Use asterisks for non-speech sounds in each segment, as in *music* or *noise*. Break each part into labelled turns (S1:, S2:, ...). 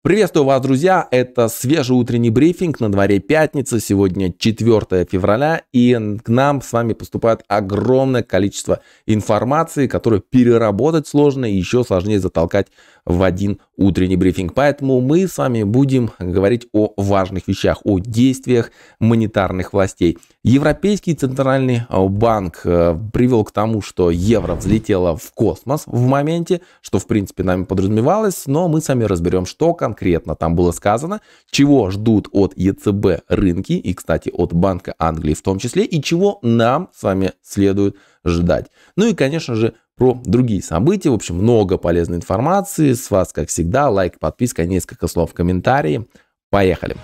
S1: Приветствую вас, друзья! Это свежий утренний брифинг. На дворе пятница, сегодня 4 февраля, и к нам с вами поступает огромное количество информации, которую переработать сложно и еще сложнее затолкать в один утренний брифинг. Поэтому мы с вами будем говорить о важных вещах, о действиях монетарных властей. Европейский центральный э, банк э, привел к тому, что евро взлетело в космос в моменте, что в принципе нами подразумевалось, но мы с вами разберем, что конкретно там было сказано, чего ждут от ЕЦБ рынки и, кстати, от Банка Англии в том числе, и чего нам с вами следует ждать. Ну и, конечно же, про другие события. В общем, много полезной информации. С вас, как всегда, лайк, подписка, несколько слов в комментарии. Поехали!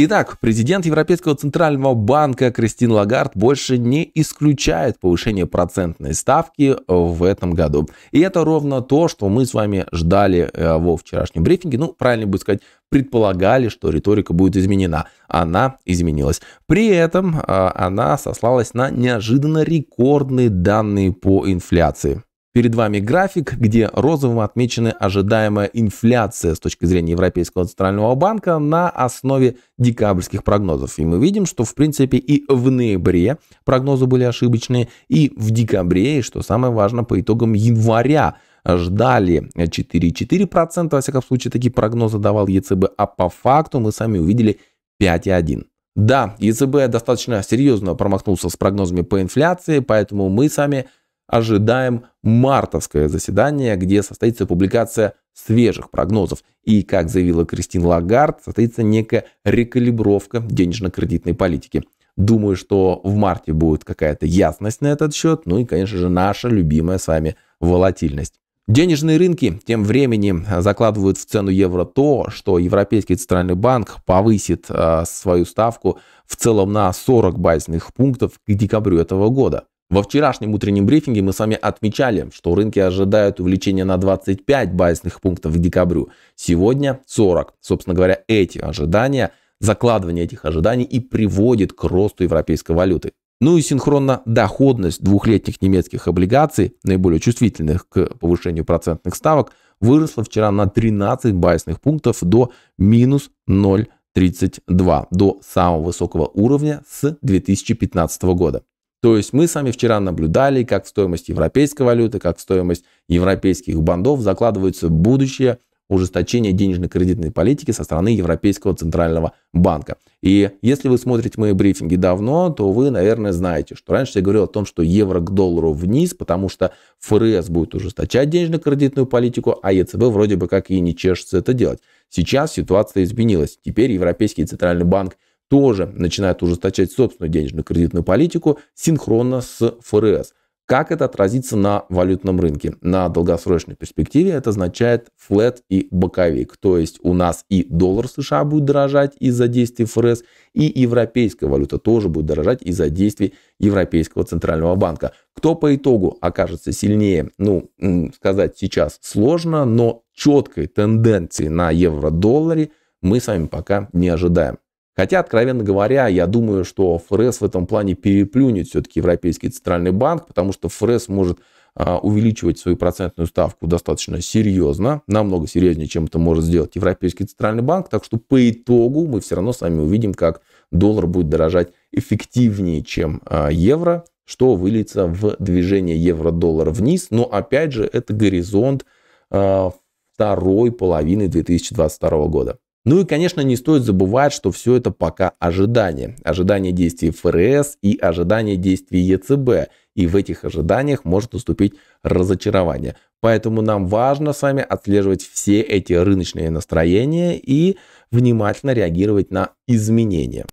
S1: Итак, президент Европейского центрального банка Кристин Лагард больше не исключает повышение процентной ставки в этом году. И это ровно то, что мы с вами ждали э, во вчерашнем брифинге. Ну, правильно будет сказать, предполагали, что риторика будет изменена. Она изменилась. При этом э, она сослалась на неожиданно рекордные данные по инфляции. Перед вами график, где розовым отмечены ожидаемая инфляция с точки зрения Европейского центрального банка на основе декабрьских прогнозов. И мы видим, что в принципе и в ноябре прогнозы были ошибочные, и в декабре, и что самое важное, по итогам января ждали 4,4%, во всяком случае такие прогнозы давал ЕЦБ, а по факту мы сами увидели 5,1%. Да, ЕЦБ достаточно серьезно промахнулся с прогнозами по инфляции, поэтому мы сами ожидаем мартовское заседание, где состоится публикация свежих прогнозов. И, как заявила Кристин Лагард, состоится некая рекалибровка денежно-кредитной политики. Думаю, что в марте будет какая-то ясность на этот счет, ну и, конечно же, наша любимая с вами волатильность. Денежные рынки тем временем закладывают в цену евро то, что Европейский центральный банк повысит э, свою ставку в целом на 40 базисных пунктов к декабрю этого года. Во вчерашнем утреннем брифинге мы с вами отмечали, что рынки ожидают увеличения на 25 базисных пунктов к декабрю. Сегодня 40. Собственно говоря, эти ожидания, закладывание этих ожиданий и приводит к росту европейской валюты. Ну и синхронно доходность двухлетних немецких облигаций, наиболее чувствительных к повышению процентных ставок, выросла вчера на 13 базисных пунктов до минус 0,32, до самого высокого уровня с 2015 года. То есть мы сами вчера наблюдали, как в стоимость европейской валюты, как в стоимость европейских бандов закладывается будущее ужесточение денежно-кредитной политики со стороны Европейского центрального банка. И если вы смотрите мои брифинги давно, то вы, наверное, знаете, что раньше я говорил о том, что евро к доллару вниз, потому что ФРС будет ужесточать денежно-кредитную политику, а ЕЦБ вроде бы как и не чешется это делать. Сейчас ситуация изменилась. Теперь Европейский центральный банк тоже начинает ужесточать собственную денежно-кредитную политику синхронно с ФРС. Как это отразится на валютном рынке? На долгосрочной перспективе это означает флет и боковик. То есть у нас и доллар США будет дорожать из-за действий ФРС, и европейская валюта тоже будет дорожать из-за действий Европейского центрального банка. Кто по итогу окажется сильнее, ну, сказать сейчас сложно, но четкой тенденции на евро-долларе мы с вами пока не ожидаем. Хотя, откровенно говоря, я думаю, что ФРС в этом плане переплюнет все-таки Европейский Центральный Банк, потому что ФРС может а, увеличивать свою процентную ставку достаточно серьезно, намного серьезнее, чем это может сделать Европейский Центральный Банк. Так что по итогу мы все равно с вами увидим, как доллар будет дорожать эффективнее, чем а, евро, что выльется в движение евро доллар вниз. Но опять же, это горизонт а, второй половины 2022 года. Ну и, конечно, не стоит забывать, что все это пока ожидание. Ожидание действий ФРС и ожидание действий ЕЦБ. И в этих ожиданиях может наступить разочарование. Поэтому нам важно с вами отслеживать все эти рыночные настроения и внимательно реагировать на изменения.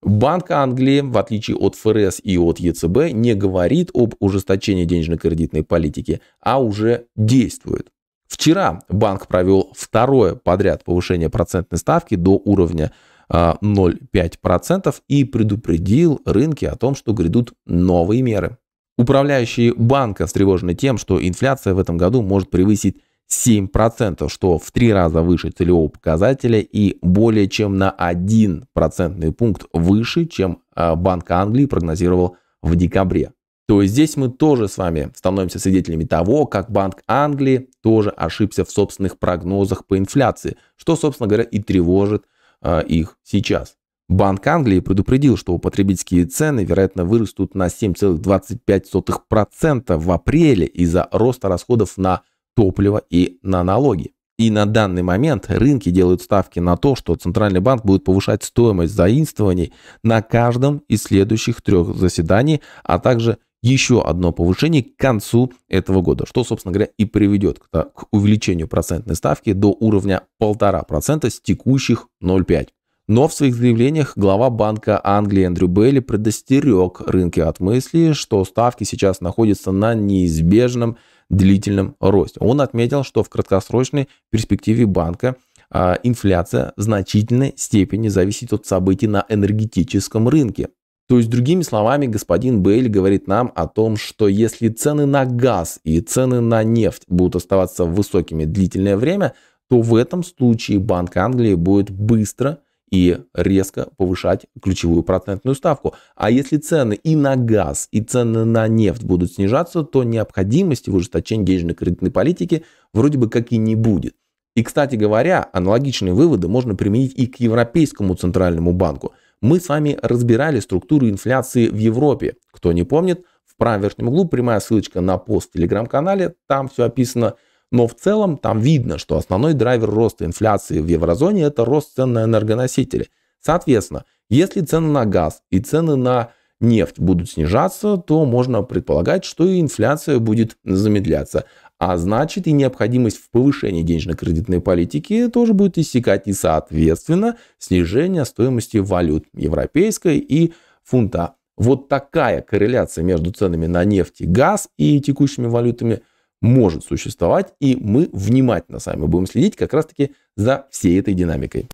S1: Банк Англии, в отличие от ФРС и от ЕЦБ, не говорит об ужесточении денежно-кредитной политики, а уже действует. Вчера банк провел второе подряд повышение процентной ставки до уровня 0,5% а, и предупредил рынки о том, что грядут новые меры. Управляющие банка встревожены тем, что инфляция в этом году может превысить 7%, что в три раза выше целевого показателя и более чем на 1 процентный пункт выше, чем а, Банк Англии прогнозировал в декабре. То есть здесь мы тоже с вами становимся свидетелями того, как Банк Англии тоже ошибся в собственных прогнозах по инфляции, что, собственно говоря, и тревожит э, их сейчас. Банк Англии предупредил, что потребительские цены, вероятно, вырастут на 7,25% в апреле из-за роста расходов на топливо и на налоги. И на данный момент рынки делают ставки на то, что Центральный банк будет повышать стоимость заимствований на каждом из следующих трех заседаний, а также еще одно повышение к концу этого года, что, собственно говоря, и приведет к, увеличению процентной ставки до уровня 1,5% с текущих 0,5%. Но в своих заявлениях глава Банка Англии Эндрю Бейли предостерег рынки от мысли, что ставки сейчас находятся на неизбежном длительном росте. Он отметил, что в краткосрочной перспективе банка а, инфляция в значительной степени зависит от событий на энергетическом рынке, то есть, другими словами, господин Бейль говорит нам о том, что если цены на газ и цены на нефть будут оставаться высокими длительное время, то в этом случае Банк Англии будет быстро и резко повышать ключевую процентную ставку. А если цены и на газ, и цены на нефть будут снижаться, то необходимости в ужесточении денежно-кредитной политики вроде бы как и не будет. И, кстати говоря, аналогичные выводы можно применить и к Европейскому центральному банку – мы с вами разбирали структуру инфляции в Европе. Кто не помнит, в правом верхнем углу прямая ссылочка на пост в телеграм-канале, там все описано. Но в целом там видно, что основной драйвер роста инфляции в еврозоне – это рост цен на энергоносители. Соответственно, если цены на газ и цены на нефть будут снижаться, то можно предполагать, что и инфляция будет замедляться. А значит и необходимость в повышении денежно-кредитной политики тоже будет иссякать и соответственно снижение стоимости валют европейской и фунта. Вот такая корреляция между ценами на нефть и газ и текущими валютами может существовать, и мы внимательно с вами будем следить как раз-таки за всей этой динамикой.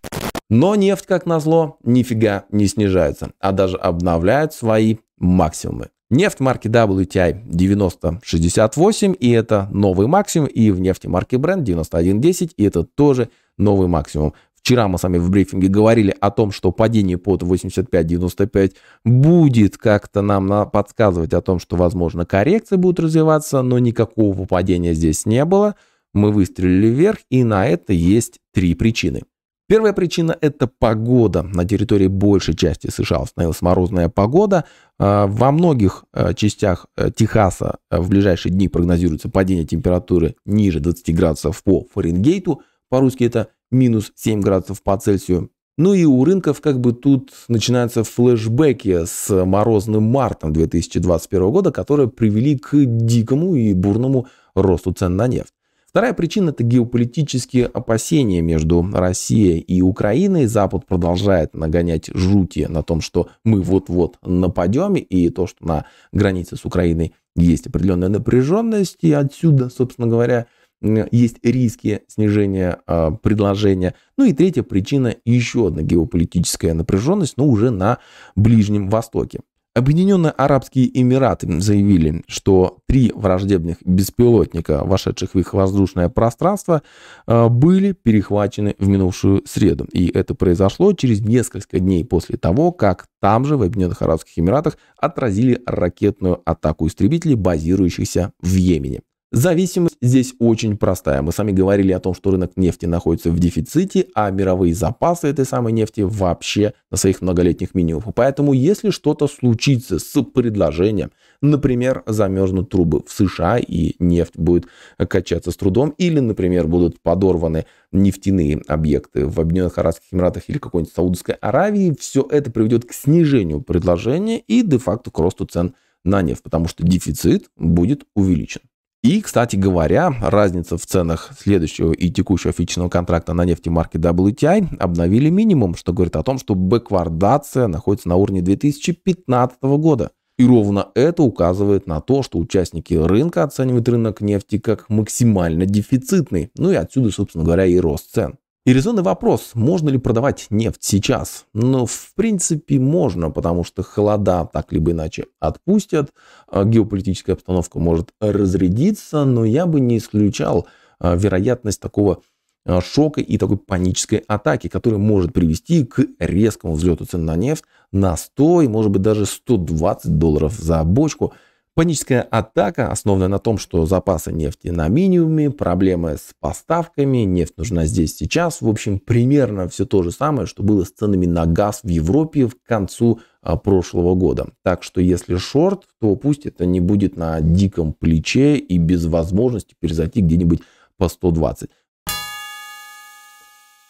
S1: Но нефть, как назло, нифига не снижается, а даже обновляет свои максимумы. Нефть марки WTI 90.68, и это новый максимум, и в нефти марки Brent 91.10, и это тоже новый максимум. Вчера мы с вами в брифинге говорили о том, что падение под 85-95 будет как-то нам подсказывать о том, что, возможно, коррекции будут развиваться, но никакого падения здесь не было. Мы выстрелили вверх, и на это есть три причины. Первая причина – это погода. На территории большей части США установилась морозная погода. А, во многих а, частях э, Техаса э, в ближайшие дни прогнозируется падение температуры ниже 20 градусов по Фаренгейту. По-русски это минус 7 градусов по Цельсию. Ну и у рынков как бы тут начинаются флешбеки с морозным мартом 2021 года, которые привели к дикому и бурному росту цен на нефть. Вторая причина – это геополитические опасения между Россией и Украиной. Запад продолжает нагонять жути на том, что мы вот-вот нападем, и то, что на границе с Украиной есть определенная напряженность, и отсюда, собственно говоря, есть риски снижения э, предложения. Ну и третья причина – еще одна геополитическая напряженность, но уже на Ближнем Востоке. Объединенные Арабские Эмираты заявили, что три враждебных беспилотника, вошедших в их воздушное пространство, э, были перехвачены в минувшую среду. И это произошло через несколько дней после того, как там же, в Объединенных Арабских Эмиратах, отразили ракетную атаку истребителей, базирующихся в Йемене. Зависимость здесь очень простая. Мы сами говорили о том, что рынок нефти находится в дефиците, а мировые запасы этой самой нефти вообще на своих многолетних минимумах. Поэтому если что-то случится с предложением, например, замерзнут трубы в США и нефть будет качаться с трудом, или, например, будут подорваны нефтяные объекты в Объединенных Арабских Эмиратах или какой-нибудь Саудовской Аравии, все это приведет к снижению предложения и де-факто к росту цен на нефть, потому что дефицит будет увеличен. И, кстати говоря, разница в ценах следующего и текущего фичного контракта на нефти марки WTI обновили минимум, что говорит о том, что бэквардация находится на уровне 2015 года. И ровно это указывает на то, что участники рынка оценивают рынок нефти как максимально дефицитный. Ну и отсюда, собственно говоря, и рост цен. И резонный вопрос, можно ли продавать нефть сейчас? Ну, в принципе, можно, потому что холода так либо иначе отпустят, а геополитическая обстановка может разрядиться, но я бы не исключал а, вероятность такого а, шока и такой панической атаки, которая может привести к резкому взлету цен на нефть на 100 и, может быть, даже 120 долларов за бочку – Паническая атака, основанная на том, что запасы нефти на минимуме, проблемы с поставками, нефть нужна здесь сейчас. В общем, примерно все то же самое, что было с ценами на газ в Европе в концу а, прошлого года. Так что если шорт, то пусть это не будет на диком плече и без возможности перезайти где-нибудь по 120.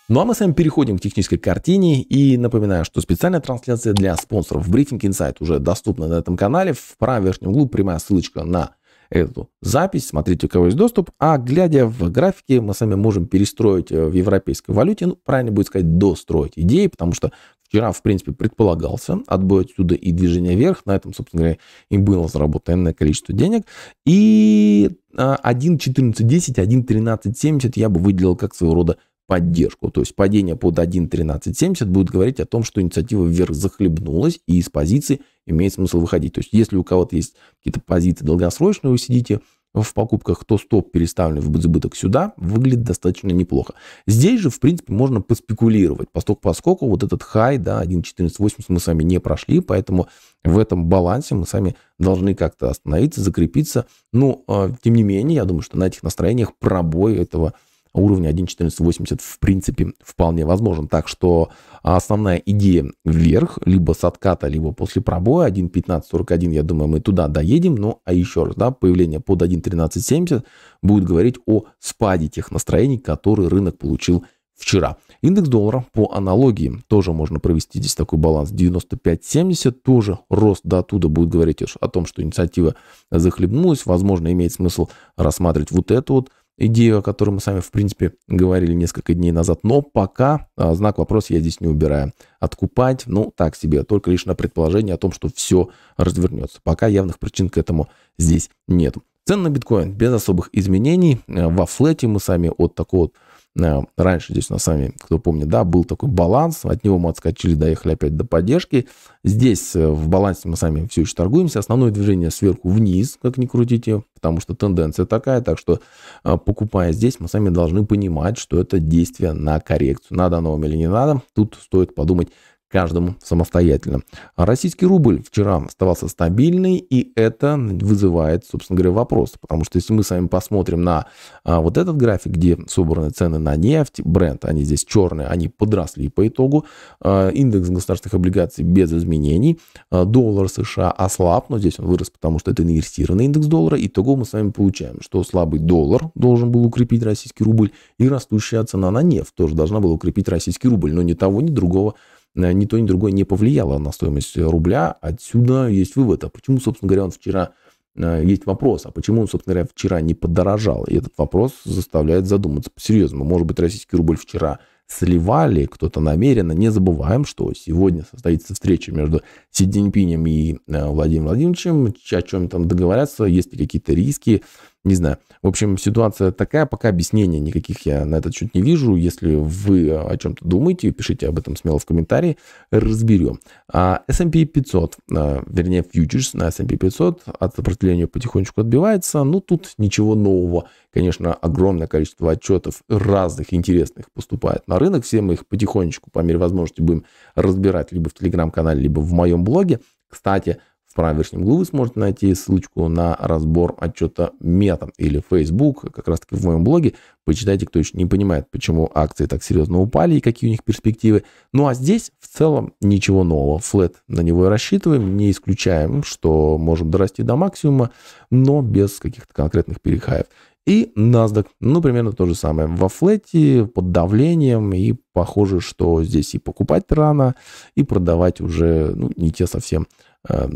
S1: Ну а мы с вами переходим к технической картине и напоминаю, что специальная трансляция для спонсоров Брифинг Инсайт уже доступна на этом канале. В правом верхнем углу прямая ссылочка на эту запись, смотрите, у кого есть доступ. А глядя в графике, мы с вами можем перестроить э, в европейской валюте, ну, правильно будет сказать, достроить идеи, потому что вчера, в принципе, предполагался отбой отсюда и движение вверх. На этом, собственно говоря, и было заработано энное количество денег. И 1.14.10, а, 1.13.70 я бы выделил как своего рода поддержку. То есть падение под 1.1370 будет говорить о том, что инициатива вверх захлебнулась и из позиции имеет смысл выходить. То есть если у кого-то есть какие-то позиции долгосрочные, вы сидите в покупках, то стоп, переставленный в избыток сюда, выглядит достаточно неплохо. Здесь же, в принципе, можно поспекулировать, поскольку, поскольку вот этот хай, да, 1.1480 мы с вами не прошли, поэтому в этом балансе мы с вами должны как-то остановиться, закрепиться. Но, ну, а, тем не менее, я думаю, что на этих настроениях пробой этого уровня 1.1480 в принципе вполне возможен. Так что основная идея вверх, либо с отката, либо после пробоя 1.1541, я думаю, мы туда доедем. Ну, а еще раз, да, появление под 1.1370 будет говорить о спаде тех настроений, которые рынок получил вчера. Индекс доллара по аналогии тоже можно провести здесь такой баланс 95.70, тоже рост до оттуда будет говорить о том, что инициатива захлебнулась, возможно, имеет смысл рассматривать вот эту вот идею, о которой мы с вами, в принципе, говорили несколько дней назад. Но пока а, знак вопроса я здесь не убираю. Откупать, ну, так себе, только лишь на предположение о том, что все развернется. Пока явных причин к этому здесь нет. Цены на биткоин без особых изменений. Э, во флете мы сами от такого вот Э, раньше здесь у нас с кто помнит, да, был такой баланс, от него мы отскочили, доехали опять до поддержки. Здесь э, в балансе мы сами все еще торгуемся. Основное движение сверху вниз, как ни крутите, потому что тенденция такая, так что э, покупая здесь, мы сами должны понимать, что это действие на коррекцию. Надо оно вам или не надо, тут стоит подумать, каждому самостоятельно. А российский рубль вчера оставался стабильный, и это вызывает, собственно говоря, вопрос. Потому что если мы с вами посмотрим на а, вот этот график, где собраны цены на нефть, бренд, они здесь черные, они подросли по итогу, а, индекс государственных облигаций без изменений, а, доллар США ослаб, но здесь он вырос, потому что это инвестированный индекс доллара, итого мы с вами получаем, что слабый доллар должен был укрепить российский рубль, и растущая цена на нефть тоже должна была укрепить российский рубль, но ни того, ни другого Э, ни то, ни другое не повлияло на стоимость э, рубля. Отсюда есть вывод, а почему, собственно говоря, он вчера э, есть вопрос, а почему он, собственно говоря, вчера не подорожал? И этот вопрос заставляет задуматься по-серьезному. Может быть, российский рубль вчера сливали кто-то намеренно. Не забываем, что сегодня состоится встреча между Си Цзиньпинем и Владимиром Владимировичем. О чем там договорятся, есть ли какие-то риски не знаю. В общем, ситуация такая, пока объяснений никаких я на этот счет не вижу. Если вы о чем-то думаете, пишите об этом смело в комментарии, разберем. А S&P 500, а, вернее, фьючерс на S&P 500 от сопротивления потихонечку отбивается. Ну, тут ничего нового. Конечно, огромное количество отчетов разных интересных поступает на рынок. Все мы их потихонечку, по мере возможности, будем разбирать либо в телеграм-канале, либо в моем блоге. Кстати, в правом верхнем углу вы сможете найти ссылочку на разбор отчета Мета или Facebook, как раз таки в моем блоге. Почитайте, кто еще не понимает, почему акции так серьезно упали и какие у них перспективы. Ну а здесь в целом ничего нового. Флэт на него и рассчитываем, не исключаем, что можем дорасти до максимума, но без каких-то конкретных перехаев. И NASDAQ, ну, примерно то же самое. Во флете, под давлением, и похоже, что здесь и покупать рано, и продавать уже ну, не те совсем Э,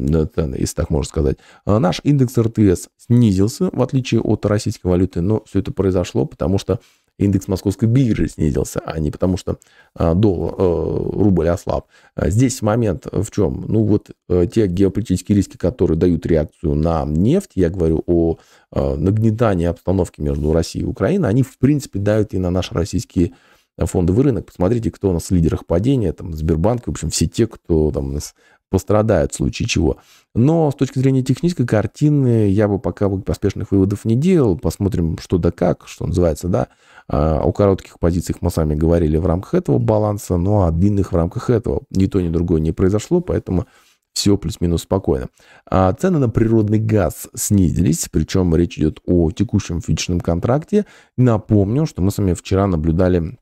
S1: если так можно сказать. Э, наш индекс РТС снизился, в отличие от российской валюты, но все это произошло, потому что индекс московской биржи снизился, а не потому что э, доллар, рубль ослаб. Здесь момент в чем? Ну вот те геополитические риски, которые дают реакцию на нефть, я говорю о нагнетании обстановки между Россией и Украиной, они в принципе дают и на наши российские фондовый рынок. Посмотрите, кто у нас в лидерах падения, там Сбербанк, в общем, все те, кто там у нас пострадают в случае чего. Но с точки зрения технической картины я бы пока поспешных выводов не делал. Посмотрим, что да как, что называется, да. А, о коротких позициях мы с вами говорили в рамках этого баланса, но ну, а о длинных в рамках этого ни то, ни другое не произошло, поэтому все плюс-минус спокойно. А цены на природный газ снизились, причем речь идет о текущем фьючерсном контракте. Напомню, что мы с вами вчера наблюдали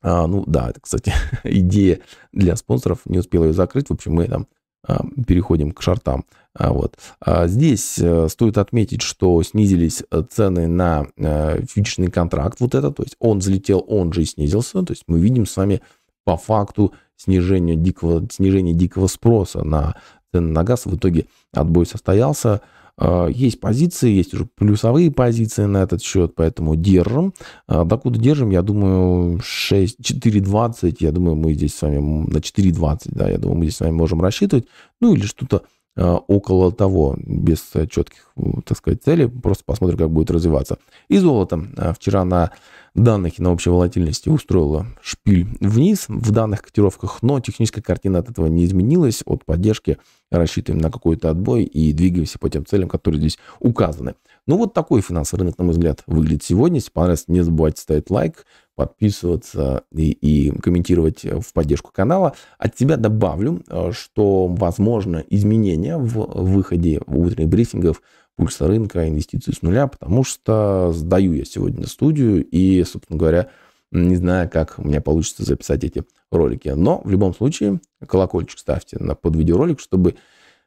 S1: а, ну да, это, кстати, *laughs* идея для спонсоров, не успел ее закрыть. В общем, мы там а, переходим к шортам. А, вот. А, здесь э, стоит отметить, что снизились э, цены на э, фьючерсный контракт, вот это, то есть он взлетел, он же и снизился, то есть мы видим с вами по факту снижение дикого, снижение дикого спроса на цены на газ, в итоге отбой состоялся, а, есть позиции, есть уже плюсовые позиции на этот счет, поэтому держим. А, докуда держим, я думаю, 6, 4.20, я думаю, мы здесь с вами на 4.20, да, я думаю, мы здесь с вами можем рассчитывать, ну или что-то а, около того, без э, четких, так сказать, целей, просто посмотрим, как будет развиваться. И золото. Вчера на данных и на общей волатильности устроила шпиль вниз в данных котировках, но техническая картина от этого не изменилась. От поддержки рассчитываем на какой-то отбой и двигаемся по тем целям, которые здесь указаны. Ну вот такой финансовый рынок, на мой взгляд, выглядит сегодня. Если понравилось, не забывайте ставить лайк, подписываться и, и комментировать в поддержку канала. От себя добавлю, э, что возможно изменения в выходе утренних брифингов пульса рынка, а инвестиции с нуля, потому что сдаю я сегодня студию и, собственно говоря, не знаю, как у меня получится записать эти ролики. Но в любом случае колокольчик ставьте на под видеоролик, чтобы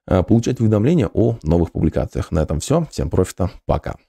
S1: а, получать уведомления о новых публикациях. На этом все. Всем профита. Пока.